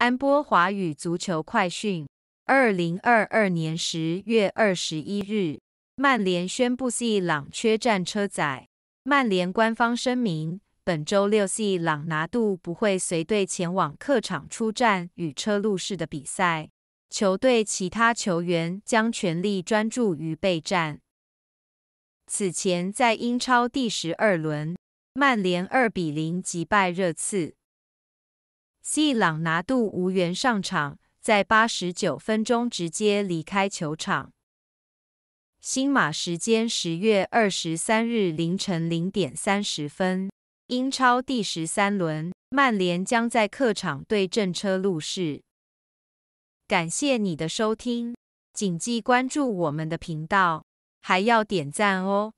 安波华语足球快讯，二零二二年十月二十一日，曼联宣布 C 朗缺战车载。曼联官方声明，本周六 C 朗拿度不会随队前往客场出战与车路士的比赛，球队其他球员将全力专注于备战。此前，在英超第十二轮，曼联二比零击败热刺。西朗拿度无缘上场，在八十九分钟直接离开球场。新马时间十月二十三日凌晨零点三十分，英超第十三轮，曼联将在客场对阵车路士。感谢你的收听，谨记关注我们的频道，还要点赞哦。